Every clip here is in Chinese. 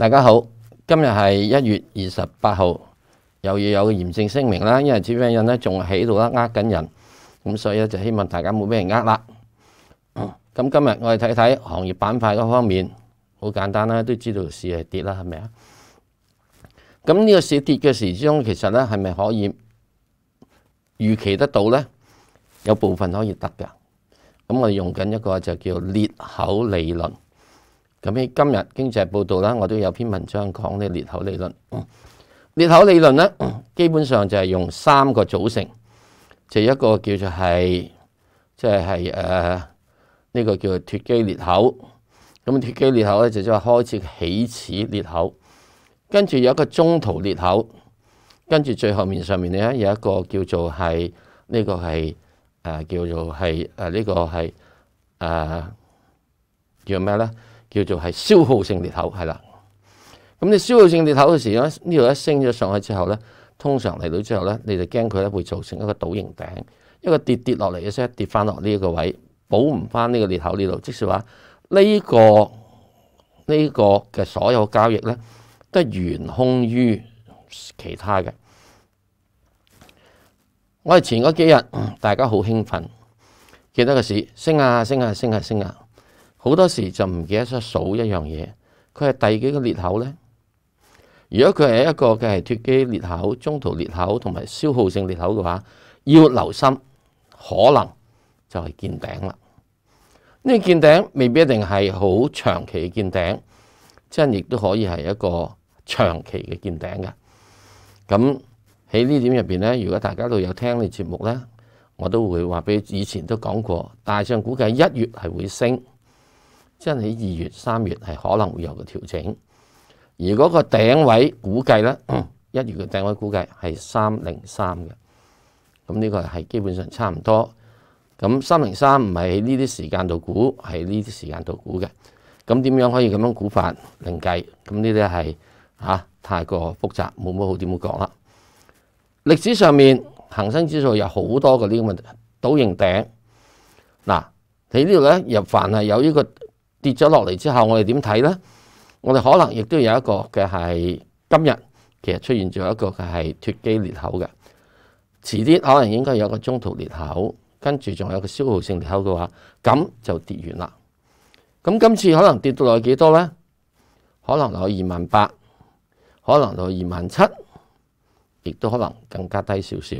大家好，今日系一月二十八号，又要有个严正声明啦，因为指持人咧仲喺度啦，呃紧人，咁所以咧就希望大家冇俾人呃啦。咁今日我哋睇睇行业板块嗰方面，好简单啦，都知道市系跌啦，系咪啊？咁呢个市跌嘅时之中，其实咧系咪可以预期得到咧？有部分可以得噶。咁我用紧一个就叫裂口理论。咁喺今日經濟報道啦，我都有篇文章講呢裂口理論。裂口理論呢，基本上就係用三個組成，就一個叫做係，即係係誒呢個叫做脱機裂口。咁脱機裂口呢，就即係開始起始裂口，跟住有一個中途裂口，跟住最後面上面呢，有一個叫做係，呢個係誒叫做係誒呢個係誒叫咩呢？叫做係消耗性裂口，係啦。咁你消耗性裂口嘅時候呢度一升咗上去之後咧，通常嚟到之後咧，你就驚佢咧會造成一個倒型頂，一個跌跌落嚟嘅時候跌翻落呢一個位，補唔翻呢個裂口呢度，即是話呢個呢個嘅所有交易咧，都懸空於其他嘅。我哋前嗰幾日，大家好興奮，記得個市升啊升啊升啊升啊！好多時就唔記得咗數一樣嘢，佢係第幾個裂口呢？如果佢係一個嘅係脱機裂口、中途裂口同埋消耗性裂口嘅話，要留心，可能就係見頂啦。呢個見頂未必一定係好長期嘅見頂，即係亦都可以係一個長期嘅見頂嘅。咁喺呢點入面呢，如果大家都有聽你節目呢，我都會話俾以前都講過，大上估計一月係會升。即係喺二月、三月係可能會有個調整，而嗰個頂位估計咧，一月嘅頂位估計係三零三嘅。咁呢個係基本上差唔多。咁三零三唔係喺呢啲時間度估，係呢啲時間度估嘅。咁點樣可以咁樣估法另計？咁呢啲係嚇太過複雜，冇乜好點樣講啦。歷史上面，恒生指數有好多個呢咁嘅倒型頂。嗱，喺呢度咧，亦凡係有呢個。跌咗落嚟之後，我哋點睇呢？我哋可能亦都有一個嘅係今日，其實出現咗一個嘅係脱機裂口嘅。遲啲可能應該有個中途裂口，跟住仲有個消耗性裂口嘅話，咁就跌完啦。咁今次可能跌到落去幾多呢？可能落去二萬八，可能落去二萬七，亦都可能更加低少少。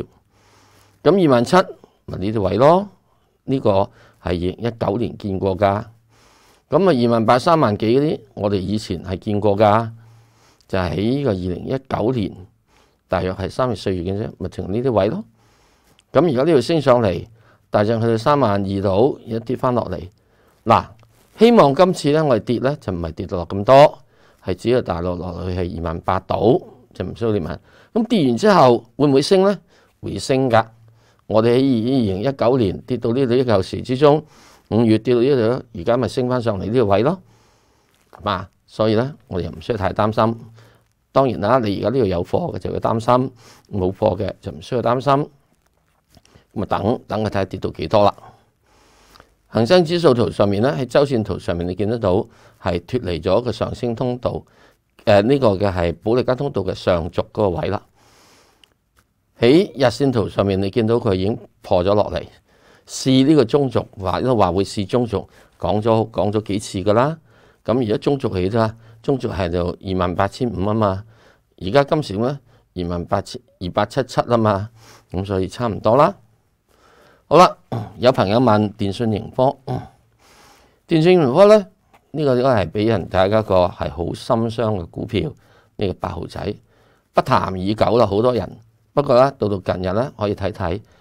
咁二萬七，咪呢啲位咯，呢個係二一九年見過㗎。咁啊，二万八三万几嗰啲，我哋以前系见过噶，就喺呢个二零一九年，大约系三月四月嘅啫，咪停呢啲位咯。咁而家呢度升上嚟，大涨去到三万二度，一跌翻落嚟。嗱，希望今次咧我哋跌咧就唔系跌到落咁多，系只要大落落去系二万八度就唔需要跌埋。咁跌完之后会唔会升咧？回升噶。我哋喺二二零一九年跌到呢度一旧时之中。五月跌到呢度而家咪升翻上嚟呢个位咯，嘛，所以咧，我哋唔需要太擔心。當然啦，你而家呢度有貨嘅就要擔心，冇貨嘅就唔需要擔心。咁啊，等等佢睇下跌到幾多啦。恒生指數圖上面咧，喺周線圖上面你見得到係脱離咗個上升通道，誒呢個嘅係保利加通道嘅上軸嗰個位啦。喺日線圖上面你見到佢已經破咗落嚟。試呢個中族，話都話會試中族，講咗講咗幾次噶啦。咁而家中族起咗，中族係就二萬八千五啊嘛。而家今時咁二萬八千二八七七啊嘛。咁所以差唔多啦。好啦，有朋友問電訊盈科，電訊盈科咧呢個應該係俾人睇一個係好心傷嘅股票，呢個八號仔不談已久啦，好多人。不過咧，到到近日咧，可以睇睇。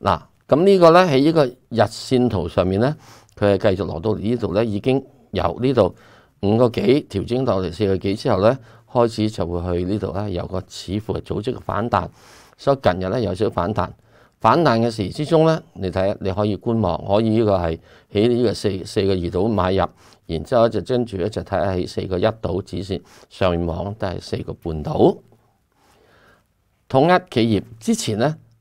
嗱，咁呢個咧喺呢個日線圖上面咧，佢係繼續落到嚟呢度咧，已經由呢度五個幾調整到嚟四個幾之後咧，開始就會去呢度呢，有個似乎係組織嘅反彈，所以近日咧有少反彈，反彈嘅時之中咧，你睇你可以觀望，可以呢個係喺呢個四四個二度買入，然之後就跟住咧就睇喺四個一度指線上面都係四個半度統一企業之前咧。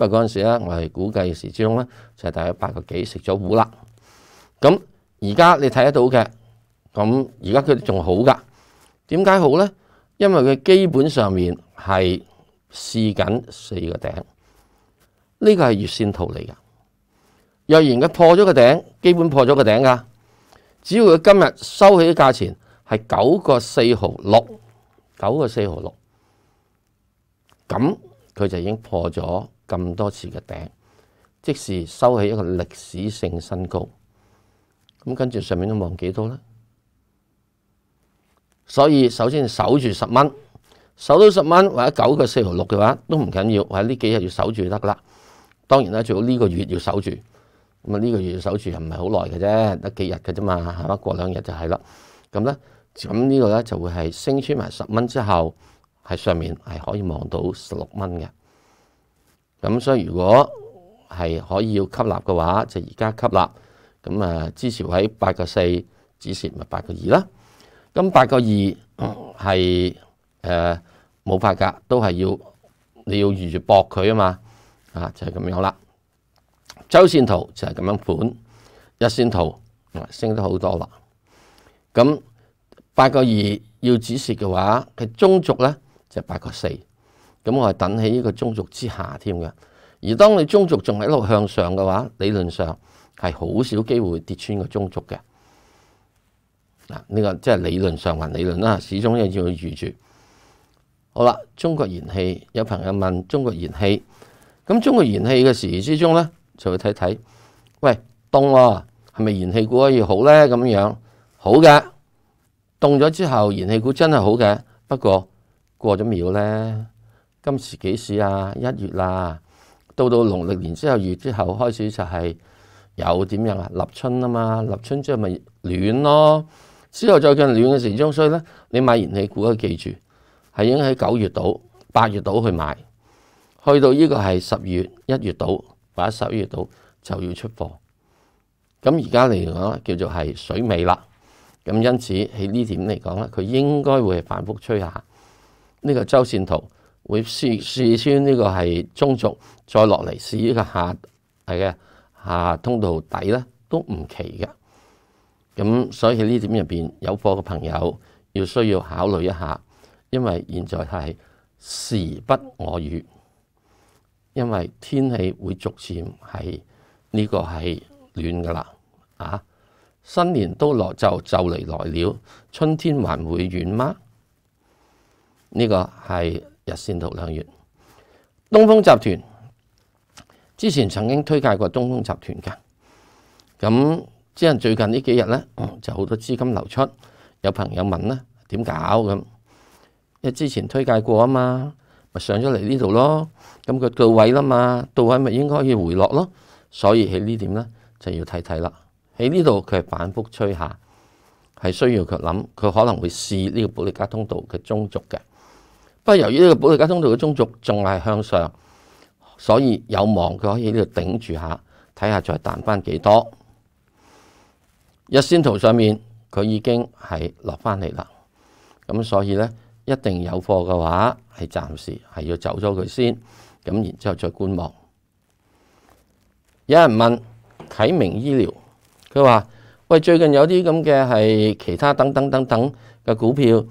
不過嗰陣時咧，我係估計時鐘咧就係大概八個幾食咗糊啦。咁而家你睇得到嘅，咁而家佢仲好噶。點解好呢？因為佢基本上面係試緊四個頂，呢個係月線圖嚟噶。若然佢破咗個頂，基本破咗個頂噶。只要佢今日收起嘅價錢係九個四毫六，九個四毫六，咁佢就已經破咗。咁多次嘅頂，即是收起一個歷史性新高。咁跟住上面都望幾多咧？所以首先守住十蚊，守到十蚊或者九個四毫六嘅話都唔緊要，或者呢幾日要守住得噶啦。當然啦，最好呢個月要守住。咁啊呢個月要守住又唔係好耐嘅啫，得幾日嘅啫嘛，係嘛過兩日就係啦。咁咧咁呢個咧就會係升穿埋十蚊之後，喺上面係可以望到十六蚊嘅。咁所以如果系可以要吸納嘅話，就而家吸納。咁啊，之前喺八個四指蝕，咪八個二啦。咁八個二係誒冇法噶，都係要你要預住搏佢啊嘛。啊，就係咁樣啦。周線圖就係咁樣盤，日線圖升得好多啦。咁八個二要指蝕嘅話，佢中足咧就八個四。咁我係等喺呢個中軸之下添嘅。而當你中軸仲係一路向上嘅話，理論上係好少機會跌穿個中軸嘅嗱。呢個即係理論上還理論啦，始終要要預住。好啦，中國燃氣有朋友問中國燃氣咁中國燃氣嘅時之中呢，就會睇睇喂，凍喎，係咪燃氣股可以好呢？咁樣好嘅，凍咗之後，燃氣股真係好嘅，不過過咗秒呢。今时几时啊？一月啦，到到农历年之后月之后开始就系有点样啊，立春啊嘛，立春之后咪暖咯。之后再近暖嘅时鐘，所以咧，你买燃气股都记住系应喺九月度、八月度去买，去到呢个系十月、一月度或者十一月度就要出货。咁而家嚟讲，叫做系水尾啦。咁因此喺呢点嚟讲咧，佢应该会系反复吹下呢个周线图。会试试穿呢个系中轴，再落嚟试呢个下系嘅下通道底咧，都唔奇嘅。咁所以呢点入边有货嘅朋友要需要考虑一下，因为现在系时不我与，因为天气会逐渐系呢个系暖噶啦啊！新年都落就就嚟来了，春天还会远吗？呢个系。日线图两月，东风集团之前曾经推介过东风集团嘅，咁只系最近呢几日咧就好多资金流出，有朋友问呢点搞咁，因为之前推介过啊嘛，咪上咗嚟呢度咯，咁佢到位啦嘛，到位咪应该可以回落咯，所以喺呢点咧就要睇睇啦，喺呢度佢系反复吹下，系需要佢谂，佢可能会试呢个保利加通道嘅中轴嘅。不過由於呢個保利加通道嘅中續仲係向上，所以有望佢可以呢度頂住下，睇下再彈翻幾多。日線圖上面佢已經係落翻嚟啦，咁所以咧一定有貨嘅話，係暫時係要走咗佢先，咁然之後再觀望。有人問啟明醫療，佢話：喂，最近有啲咁嘅係其他等等等等嘅股票。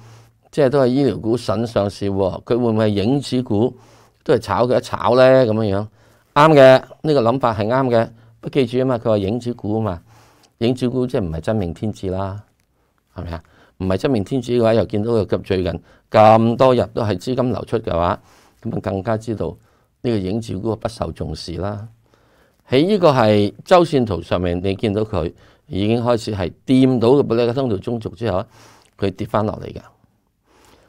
即係都係醫療股腎上市喎，佢會唔會係影子股都係炒佢一炒呢？咁樣樣？啱嘅呢個諗法係啱嘅，不記住啊嘛？佢話影子股啊嘛，影子股即係唔係真命天子啦，係咪啊？唔係真命天子嘅話，又見到佢咁最近咁多日都係資金流出嘅話，咁啊更加知道呢個影子股不受重視啦。喺呢個係周線圖上面，你見到佢已經開始係掂到嘅嗰啲嘅通道中續之後，佢跌翻落嚟嘅。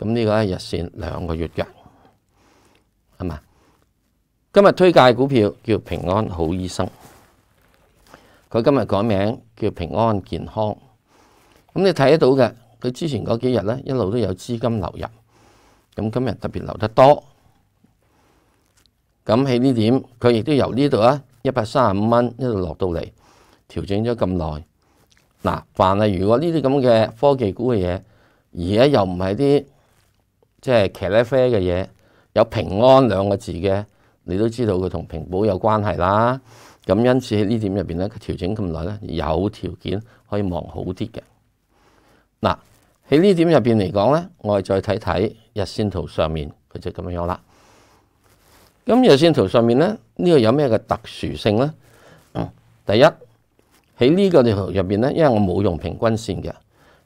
咁呢个一日线两个月嘅系嘛？今日推介股票叫平安好医生，佢今日改名叫平安健康。咁你睇得到嘅，佢之前嗰几日咧一路都有资金流入，咁今日特别流得多。咁喺呢点，佢亦都由呢度啊一百三十五蚊一路落到嚟，调整咗咁耐。嗱，凡系如果呢啲咁嘅科技股嘅嘢，而家又唔系啲。即係騎呢啡嘅嘢，有平安兩個字嘅，你都知道佢同平保有關係啦。咁因此喺呢點入邊咧，調整咁耐咧，有條件可以望好啲嘅。嗱喺呢點入邊嚟講咧，我哋再睇睇日線圖上面佢就咁樣啦。咁日線圖上面咧，呢個有咩嘅特殊性咧？第一喺呢個條入邊咧，因為我冇用平均線嘅，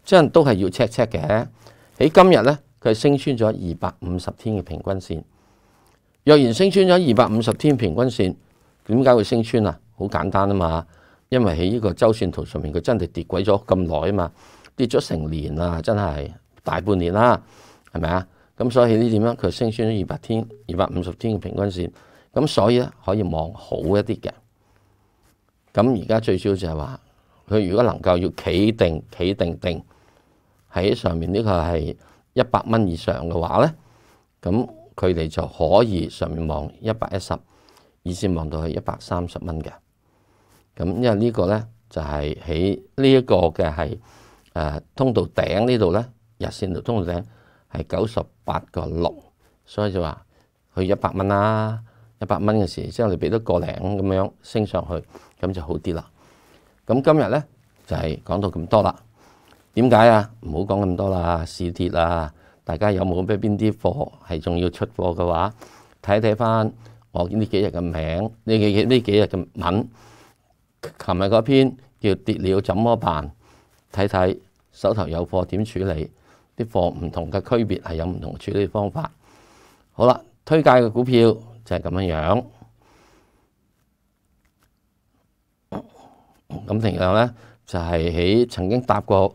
即係都係要 check check 嘅喺今日咧。佢系升穿咗二百五十天嘅平均線。若然升穿咗二百五十天平均線，點解會升穿啊？好簡單啊嘛，因為喺呢個周線圖上面，佢真係跌鬼咗咁耐啊嘛，跌咗成年啊，真係大半年啦，係咪啊？咁所以呢點樣？佢升穿咗二百天、二百五十天嘅平均線，咁所以咧可以望好一啲嘅。咁而家最少就係話，佢如果能夠要企定、企定定喺上面，呢個係。一百蚊以上嘅話咧，咁佢哋就可以上面望一百一十，以至望到去一百三十蚊嘅。咁因為呢個咧就係喺呢一個嘅係誒通道頂呢度咧，日線度通道頂係九十八個六，所以就話去一百蚊啦，一百蚊嘅時之後你俾多個零咁樣升上去，咁就好啲啦。咁今日咧就係講到咁多啦。點解啊？唔好講咁多啦，試跌啦，大家有冇咩邊啲貨係仲要出貨嘅話，睇睇翻我呢幾日嘅名，呢幾呢幾日嘅文。琴日嗰篇叫跌了怎麼辦？睇睇手頭有貨點處理。啲貨唔同嘅區別係有唔同嘅處理方法。好啦，推介嘅股票就係咁樣樣。咁另外咧，就係喺曾經搭過。